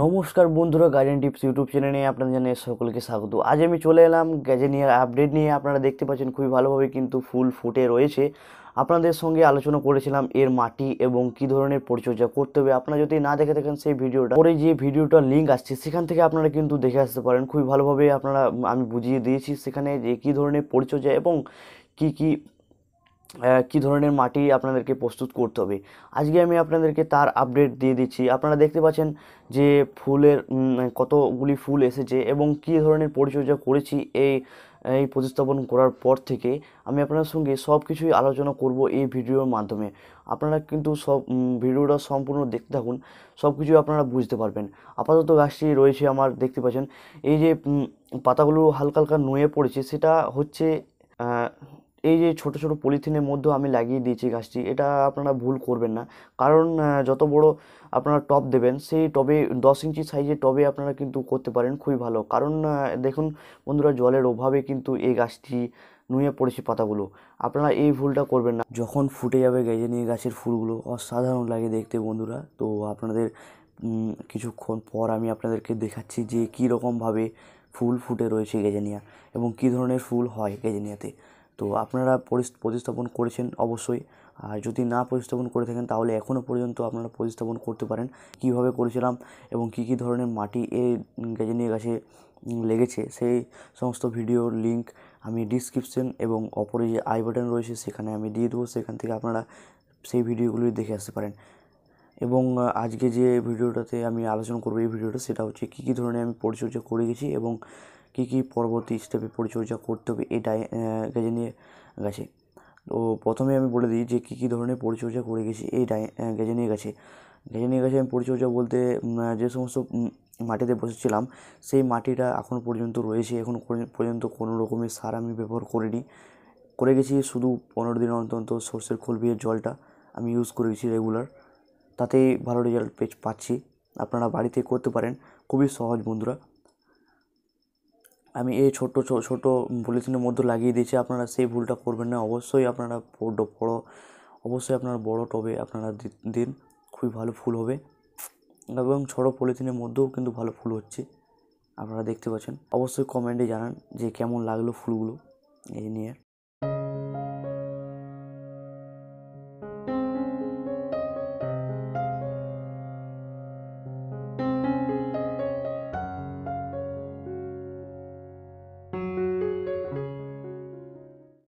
নমস্কার বন্ধুরা garden tips YouTube চ্যানেলে আপনাদের জানিয়ে সকলকে স্বাগত আজ আমি চলে এলাম গ্যাজেনিয়ার আপডেট নিয়ে আপনারা দেখতে পাচ্ছেন খুবই ভালোভাবে কিন্তু ফুল ফুটে রয়েছে আপনাদের সঙ্গে আলোচনা করেছিলাম এর মাটি এবং কি ধরনের পরিচর্যা করতে হবে আপনারা যদি না দেখে থাকেন সেই ভিডিওটা পরে যে ভিডিওটা লিঙ্ক আসছে সেখান থেকে আপনারা কিন্তু দেখে আসতে পারেন খুবই ভালোভাবে আপনারা আমি বুঝিয়ে দিয়েছি সেখানে যে কী ধরনের পরিচর্যা এবং কি কী কি ধরনের মাটি আপনাদেরকে প্রস্তুত করতে হবে আজকে আমি আপনাদেরকে তার আপডেট দিয়ে দিচ্ছি আপনারা দেখতে পাচ্ছেন যে ফুলের কতগুলি ফুল এসেছে এবং কি ধরনের পরিচর্যা করেছি এই এই প্রতিস্থাপন করার পর থেকে আমি আপনার সঙ্গে সব কিছুই আলোচনা করব এই ভিডিওর মাধ্যমে আপনারা কিন্তু সব ভিডিওটা সম্পূর্ণ দেখতে থাকুন সব কিছুই আপনারা বুঝতে পারবেন আপাতত গাছটি রয়েছে আমার দেখতে পাচ্ছেন এই যে পাতাগুলো হালকা হালকা নুয়ে পড়েছে সেটা হচ্ছে এই যে ছোট ছোট পলিথিনের মধ্যেও আমি লাগিয়ে দিয়েছি গাছটি এটা আপনারা ভুল করবেন না কারণ যত বড় আপনারা টব দেবেন সেই টবে দশ ইঞ্চি সাইজের টবে আপনারা কিন্তু করতে পারেন খুবই ভালো কারণ দেখুন বন্ধুরা জলের অভাবে কিন্তু এই গাছটি নুয়ে পড়েছে পাতাগুলো আপনারা এই ভুলটা করবেন না যখন ফুটে যাবে গেজে নিয়ে গাছের ফুলগুলো অসাধারণ লাগে দেখতে বন্ধুরা তো আপনাদের কিছুক্ষণ পর আমি আপনাদেরকে দেখাচ্ছি যে কী রকমভাবে ফুল ফুটে রয়েছে গেজেনিয়া এবং কী ধরনের ফুল হয় গেজেনিয়াতে তো আপনারা প্রতিস্থাপন করেছেন অবশ্যই আর যদি না প্রতিস্থাপন করে থাকেন তাহলে এখনও পর্যন্ত আপনারা প্রতিস্থাপন করতে পারেন কিভাবে করেছিলাম এবং কি কি ধরনের মাটি এ গ্যাজেনির গাছে লেগেছে সেই সমস্ত ভিডিওর লিঙ্ক আমি ডিসক্রিপশন এবং অপরে যে আই বাটন রয়েছে সেখানে আমি দিয়ে দেবো সেখান থেকে আপনারা সেই ভিডিওগুলি দেখে আসতে পারেন এবং আজকে যে ভিডিওটাতে আমি আলোচনা করবো এই ভিডিওটা সেটা হচ্ছে কী কী ধরনের আমি পরিচর্যা করে গেছি এবং কী কী পরবর্তী স্টেপে পরিচর্যা করতে হবে এই ডাই গাছে নিয়ে গেছে তো প্রথমে আমি বলে দিই যে কী কী ধরনের পরিচর্যা করে গেছি এই ডাই নিয়ে গেছে গাছে নিয়ে গেছে আমি পরিচর্যা বলতে যে সমস্ত মাটিতে বসেছিলাম সেই মাটিটা এখন পর্যন্ত রয়েছে এখন পর্যন্ত কোনো রকমের সার আমি ব্যবহার করিনি করে গেছি শুধু পনেরো দিন অন্তর অন্তর সর্ষের খোল বিয়ের জলটা আমি ইউজ করে গেছি রেগুলার তাতেই ভালো রেজাল্ট পাচ্ছি আপনারা বাড়িতে করতে পারেন খুবই সহজ বন্ধুরা আমি এই ছোট ছোটো পলিথিনের মধ্যে লাগিয়ে দিয়েছি আপনারা সেই ভুলটা করবেন না অবশ্যই আপনারা বড়ো অবশ্যই আপনারা বড় টবে আপনারা দিন খুবই ভালো ফুল হবে এবং ছোটো পলিথিনের মধ্যেও কিন্তু ভালো ফুল হচ্ছে আপনারা দেখতে পাচ্ছেন অবশ্যই কমেন্টে জানান যে কেমন লাগলো ফুলগুলো এই নিয়ে